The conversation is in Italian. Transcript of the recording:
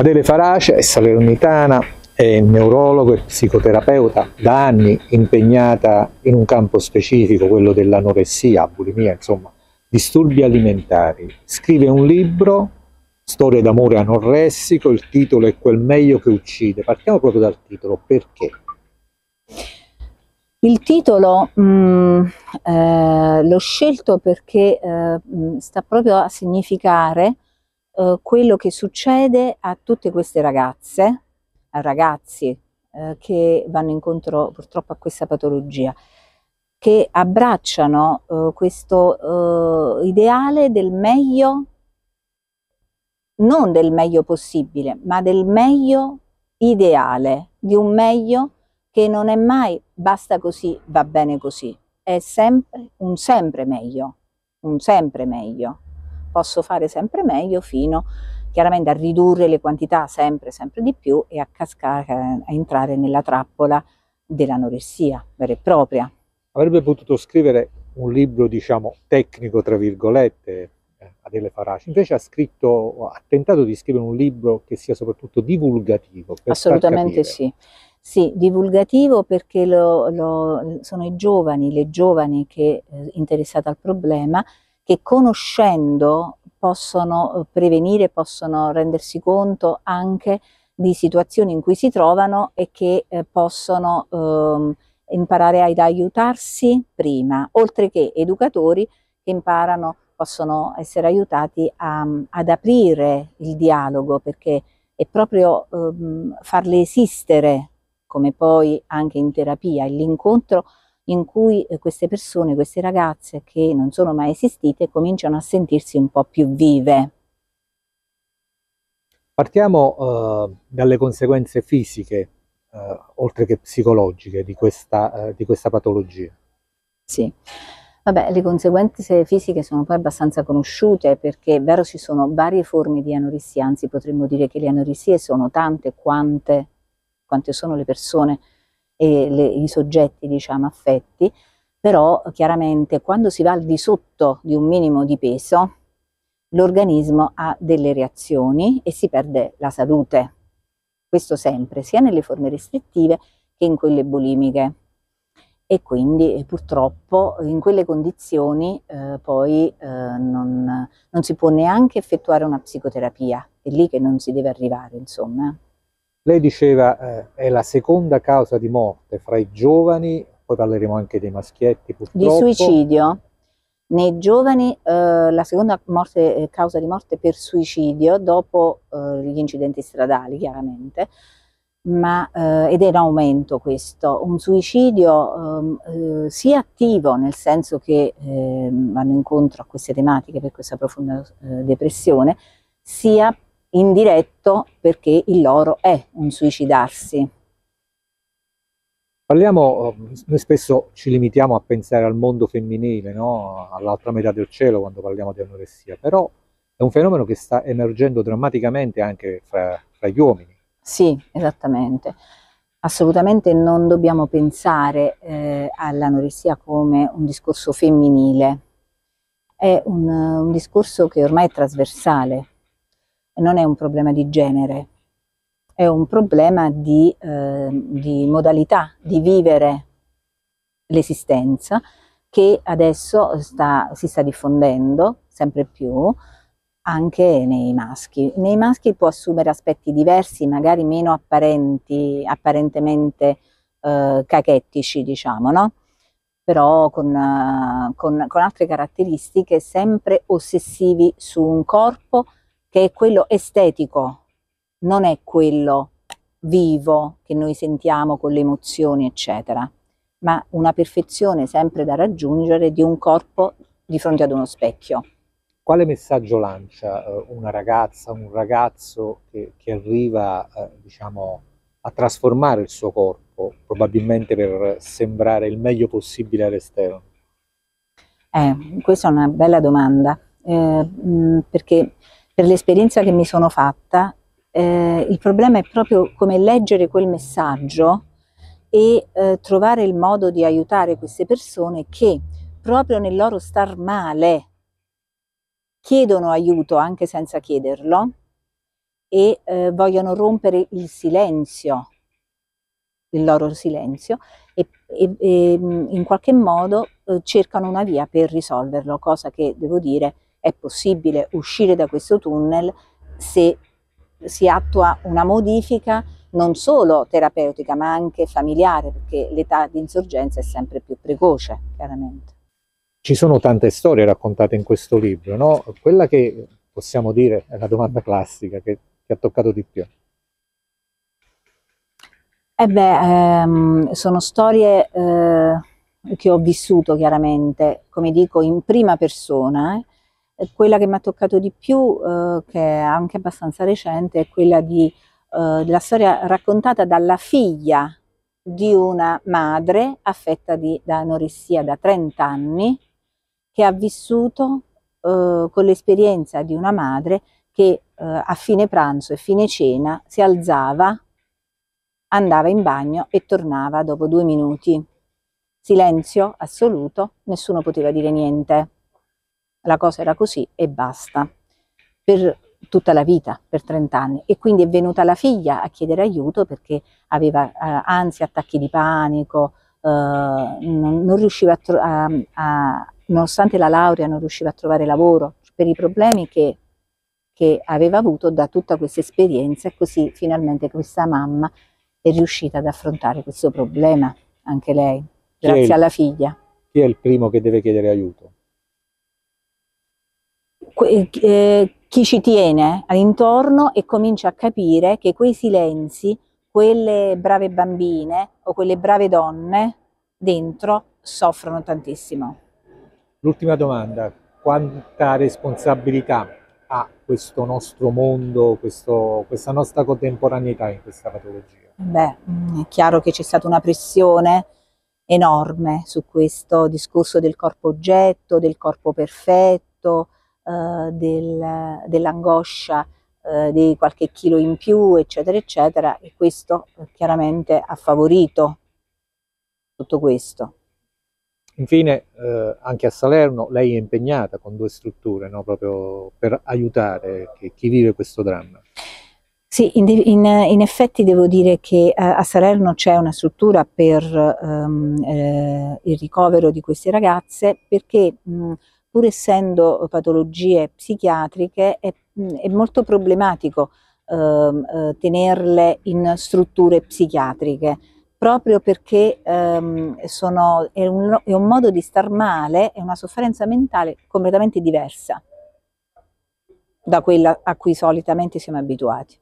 Adele Farace è salernitana, è neurologo e psicoterapeuta, da anni impegnata in un campo specifico, quello dell'anoressia, bulimia, insomma, disturbi alimentari. Scrive un libro, Storia d'amore anorressico, il titolo è Quel meglio che uccide. Partiamo proprio dal titolo, perché? Il titolo mh, mm, eh, l'ho scelto perché eh, mm, sta proprio a significare eh, quello che succede a tutte queste ragazze, ragazzi eh, che vanno incontro purtroppo a questa patologia, che abbracciano eh, questo eh, ideale del meglio, non del meglio possibile, ma del meglio ideale, di un meglio che non è mai basta così, va bene così, è sempre un sempre meglio, un sempre meglio posso fare sempre meglio fino chiaramente a ridurre le quantità sempre sempre di più e a cascare, a entrare nella trappola dell'anoressia vera e propria. Avrebbe potuto scrivere un libro, diciamo, tecnico, tra virgolette, eh, Adele Faraci, invece ha scritto, ha tentato di scrivere un libro che sia soprattutto divulgativo. Assolutamente sì. Sì, divulgativo perché lo, lo, sono i giovani, le giovani che eh, interessate al problema che conoscendo possono eh, prevenire, possono rendersi conto anche di situazioni in cui si trovano e che eh, possono ehm, imparare ad aiutarsi prima, oltre che educatori che imparano, possono essere aiutati a, mm, ad aprire il dialogo perché è proprio ehm, farle esistere, come poi anche in terapia, l'incontro in cui eh, queste persone, queste ragazze che non sono mai esistite, cominciano a sentirsi un po' più vive. Partiamo eh, dalle conseguenze fisiche, eh, oltre che psicologiche, di questa, eh, di questa patologia. Sì. Vabbè, le conseguenze fisiche sono poi abbastanza conosciute perché è vero ci sono varie forme di anoressia, anzi potremmo dire che le anoressie sono tante quante, quante sono le persone e le, i soggetti diciamo affetti, però chiaramente quando si va al di sotto di un minimo di peso l'organismo ha delle reazioni e si perde la salute. Questo sempre, sia nelle forme restrittive che in quelle bulimiche. E quindi eh, purtroppo in quelle condizioni eh, poi eh, non, non si può neanche effettuare una psicoterapia, è lì che non si deve arrivare, insomma. Lei diceva eh, è la seconda causa di morte fra i giovani, poi parleremo anche dei maschietti purtroppo. Di suicidio? Nei giovani eh, la seconda morte, eh, causa di morte per suicidio, dopo eh, gli incidenti stradali chiaramente, ma, eh, ed è in aumento questo, un suicidio ehm, eh, sia attivo nel senso che ehm, vanno incontro a queste tematiche per questa profonda depressione, sia indiretto perché il loro è un suicidarsi. Parliamo, eh, noi spesso ci limitiamo a pensare al mondo femminile, no? all'altra metà del cielo quando parliamo di anoressia, però è un fenomeno che sta emergendo drammaticamente anche fra, fra gli uomini. Sì, esattamente. Assolutamente non dobbiamo pensare eh, all'anoressia come un discorso femminile, è un, un discorso che ormai è trasversale, non è un problema di genere, è un problema di, eh, di modalità di vivere l'esistenza che adesso sta, si sta diffondendo sempre più anche nei maschi. Nei maschi può assumere aspetti diversi, magari meno apparenti, apparentemente eh, cachettici, diciamo, no? però con, con, con altre caratteristiche sempre ossessivi su un corpo, che è quello estetico, non è quello vivo che noi sentiamo con le emozioni, eccetera, ma una perfezione sempre da raggiungere di un corpo di fronte ad uno specchio. Quale messaggio lancia eh, una ragazza, un ragazzo che, che arriva eh, diciamo, a trasformare il suo corpo, probabilmente per sembrare il meglio possibile all'esterno? Eh, questa è una bella domanda, eh, perché per l'esperienza che mi sono fatta, eh, il problema è proprio come leggere quel messaggio e eh, trovare il modo di aiutare queste persone che proprio nel loro star male chiedono aiuto anche senza chiederlo e eh, vogliono rompere il silenzio, il loro silenzio e, e, e mm, in qualche modo eh, cercano una via per risolverlo, cosa che devo dire è possibile uscire da questo tunnel se si attua una modifica non solo terapeutica ma anche familiare perché l'età di insorgenza è sempre più precoce chiaramente. Ci sono tante storie raccontate in questo libro, no? quella che possiamo dire è la domanda classica che ti ha toccato di più. Eh beh, ehm, sono storie eh, che ho vissuto chiaramente, come dico, in prima persona, eh, eh, quella che mi ha toccato di più, eh, che è anche abbastanza recente, è quella di, eh, della storia raccontata dalla figlia di una madre affetta di, da anoressia da 30 anni, che ha vissuto eh, con l'esperienza di una madre che eh, a fine pranzo e fine cena si alzava, andava in bagno e tornava dopo due minuti. Silenzio assoluto, nessuno poteva dire niente la cosa era così e basta, per tutta la vita, per 30 anni. E quindi è venuta la figlia a chiedere aiuto perché aveva eh, ansia, attacchi di panico, eh, non, non, riusciva a, a, a, nonostante la laurea non riusciva a trovare lavoro per i problemi che, che aveva avuto da tutta questa esperienza e così finalmente questa mamma è riuscita ad affrontare questo problema, anche lei, grazie alla figlia. Chi è il primo che deve chiedere aiuto? Eh, eh, chi ci tiene all'intorno e comincia a capire che quei silenzi, quelle brave bambine o quelle brave donne dentro soffrono tantissimo. L'ultima domanda, quanta responsabilità ha questo nostro mondo, questo, questa nostra contemporaneità in questa patologia? Beh, mm, è chiaro che c'è stata una pressione enorme su questo discorso del corpo oggetto, del corpo perfetto, eh, del, dell'angoscia eh, di qualche chilo in più, eccetera, eccetera, e questo eh, chiaramente ha favorito tutto questo. Infine, eh, anche a Salerno lei è impegnata con due strutture, no? proprio per aiutare chi, vive questo dramma. Sì, in, in, in, effetti devo dire che eh, a Salerno c'è una struttura per ehm, eh, il ricovero di queste ragazze perché mh, pur essendo eh, patologie psichiatriche, è, mm, è molto problematico ehm, eh, tenerle in strutture psichiatriche, proprio perché ehm, sono, è, un, è un modo di star male, è una sofferenza mentale completamente diversa da quella a cui solitamente siamo abituati.